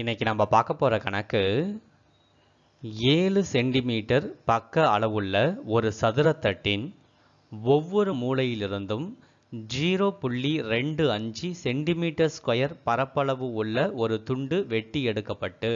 இன்னைக்கு நம்ம பார்க்க போகிற கணக்கு ஏழு சென்டிமீட்டர் பக்க அளவுள்ள ஒரு சதுரத்தட்டின் ஒவ்வொரு மூலையிலிருந்தும் ஜீரோ புள்ளி ரெண்டு அஞ்சு சென்டிமீட்டர் ஸ்கொயர் பரப்பளவு உள்ள ஒரு துண்டு வெட்டி எடுக்கப்பட்டு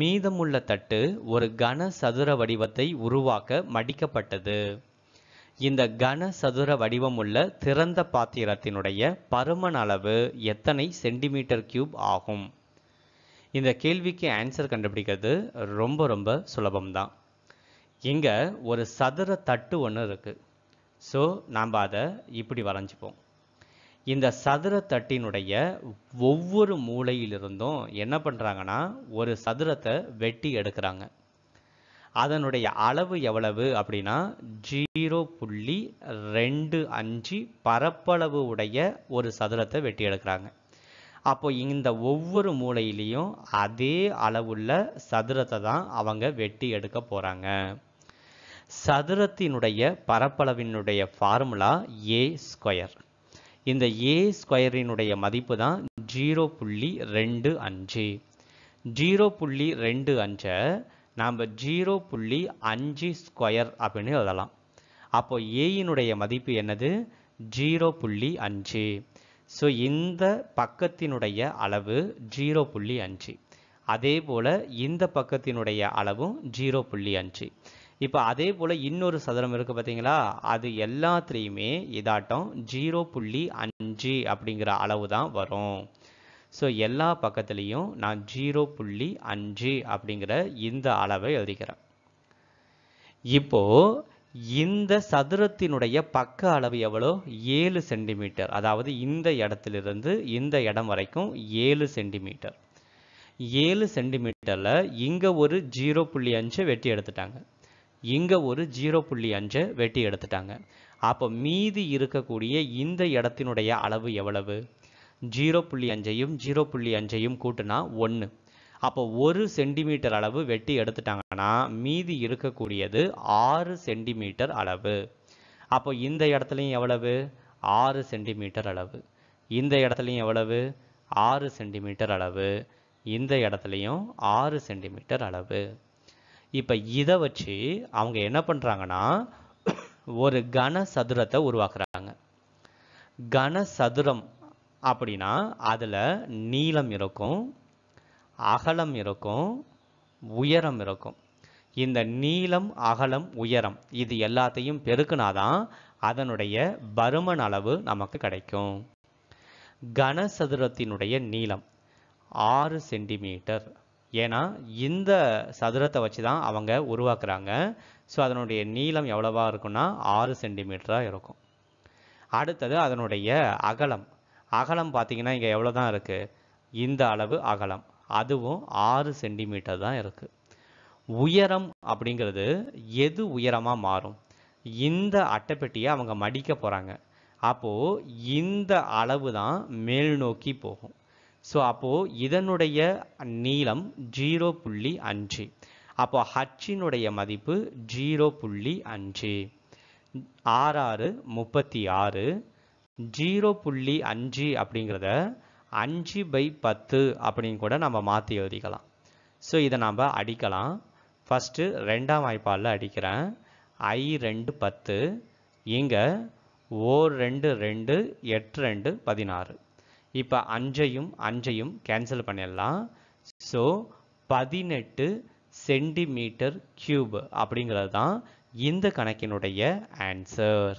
மீதமுள்ள தட்டு ஒரு கன சதுர வடிவத்தை உருவாக்க மடிக்கப்பட்டது இந்த கன சதுர வடிவமுள்ள திறந்த பாத்திரத்தினுடைய பருமன் அளவு எத்தனை சென்டிமீட்டர் கியூப் ஆகும் இந்த கேள்விக்கு ஆன்சர் கண்டுபிடிக்கிறது ரொம்ப ரொம்ப சுலபம்தான் இங்கே ஒரு சதுர தட்டு ஒன்று இருக்குது ஸோ நாம் அதை இப்படி வரைஞ்சிப்போம் இந்த சதுர தட்டினுடைய ஒவ்வொரு மூலையிலிருந்தும் என்ன பண்ணுறாங்கன்னா ஒரு சதுரத்தை வெட்டி எடுக்கிறாங்க அதனுடைய அளவு எவ்வளவு அப்படின்னா ஜீரோ புள்ளி ரெண்டு அஞ்சு பரப்பளவு உடைய ஒரு சதுரத்தை வெட்டி எடுக்கிறாங்க அப்போ இந்த ஒவ்வொரு மூலையிலையும் அதே அளவுள்ள சதுரத்தை தான் அவங்க வெட்டி எடுக்க போகிறாங்க சதுரத்தினுடைய பரப்பளவினுடைய ஃபார்முலா ஏ ஸ்கொயர் இந்த ஏ ஸ்கொயரினுடைய மதிப்பு தான் ஜீரோ புள்ளி ரெண்டு அஞ்சு ஜீரோ புள்ளி ரெண்டு அஞ்சை நாம் ஜீரோ புள்ளி அஞ்சு ஸ்கொயர் அப்படின்னு எழுதலாம் அப்போது ஏயினுடைய மதிப்பு என்னது ஜீரோ புள்ளி அஞ்சு ஸோ இந்த பக்கத்தினுடைய அளவு ஜீரோ புள்ளி அஞ்சு அதே போல் இந்த பக்கத்தினுடைய அளவும் ஜீரோ புள்ளி அஞ்சு இப்போ அதே போல் இன்னொரு சதுரம் இருக்குது பார்த்தீங்களா அது எல்லாத்துலேயுமே இதாட்டம் ஜீரோ புள்ளி அஞ்சு அப்படிங்கிற அளவு தான் வரும் ஸோ எல்லா பக்கத்துலேயும் நான் ஜீரோ புள்ளி அஞ்சு அப்படிங்கிற இந்த அளவை எழுதிக்கிறேன் இப்போது இந்த சதுரத்தினுடைய பக்க அளவு எவ்வளோ ஏழு சென்டிமீட்டர் அதாவது இந்த இடத்திலிருந்து இந்த இடம் வரைக்கும் ஏழு சென்டிமீட்டர் ஏழு சென்டிமீட்டரில் இங்கே ஒரு ஜீரோ புள்ளி அஞ்சு வெட்டி எடுத்துட்டாங்க இங்கே ஒரு ஜீரோ புள்ளி அஞ்சை வெட்டி எடுத்துட்டாங்க அப்போ மீதி இருக்கக்கூடிய இந்த இடத்தினுடைய அளவு எவ்வளவு ஜீரோ புள்ளி அஞ்சையும் ஜீரோ புள்ளி அஞ்சையும் கூட்டினா ஒன்று அப்போ ஒரு சென்டிமீட்டர் அளவு வெட்டி எடுத்துட்டாங்கன்னா மீதி இருக்கக்கூடியது ஆறு சென்டிமீட்டர் அளவு அப்போ இந்த இடத்துலையும் எவ்வளவு ஆறு சென்டிமீட்டர் அளவு இந்த இடத்துலையும் எவ்வளவு ஆறு சென்டிமீட்டர் அளவு இந்த இடத்துலையும் ஆறு சென்டிமீட்டர் அளவு இப்போ இதை வச்சு அவங்க என்ன பண்ணுறாங்கன்னா ஒரு கன சதுரத்தை உருவாக்குறாங்க கன சதுரம் அப்படின்னா அதில் நீளம் இருக்கும் அகலம் இருக்கும் உயரம் இருக்கும் இந்த நீளம் அகலம் உயரம் இது எல்லாத்தையும் தான் அதனுடைய பருமன் அளவு நமக்கு கிடைக்கும் கனசதுரத்தினுடைய நீளம் ஆறு சென்டிமீட்டர் ஏன்னா இந்த சதுரத்தை வச்சு தான் அவங்க உருவாக்குறாங்க ஸோ அதனுடைய நீளம் எவ்வளவா இருக்கும்னா ஆறு சென்டிமீட்டராக இருக்கும் அடுத்தது அதனுடைய அகலம் அகலம் பார்த்தீங்கன்னா இங்கே எவ்வளோ தான் இருக்குது இந்த அளவு அகலம் அதுவும் ஆறு சென்டிமீட்டர் தான் இருக்குது உயரம் அப்படிங்கிறது எது உயரமாக மாறும் இந்த அட்டைப்பெட்டியை அவங்க மடிக்க போகிறாங்க அப்போது இந்த அளவு தான் மேல் நோக்கி போகும் ஸோ அப்போது இதனுடைய நீளம் ஜீரோ புள்ளி அஞ்சு அப்போ ஹச்சினுடைய மதிப்பு ஜீரோ புள்ளி அஞ்சு ஆறு ஆறு முப்பத்தி ஆறு ஜீரோ புள்ளி அஞ்சு அப்படிங்கிறத அஞ்சு பை பத்து அப்படின்னு கூட நம்ம மாற்றி எழுதிக்கலாம் ஸோ இதை நம்ம அடிக்கலாம் ஃபஸ்ட்டு ரெண்டாம் வாய்ப்பாலில் அடிக்கிறேன் ஐ ரெண்டு பத்து இங்கே ஓ ரெண்டு ரெண்டு எட்டு ரெண்டு பதினாறு இப்போ அஞ்சையும் அஞ்சையும் கேன்சல் பண்ணிடலாம் ஸோ பதினெட்டு சென்டிமீட்டர் கியூப் அப்படிங்கிறது தான் இந்த கணக்கினுடைய ஆன்சர்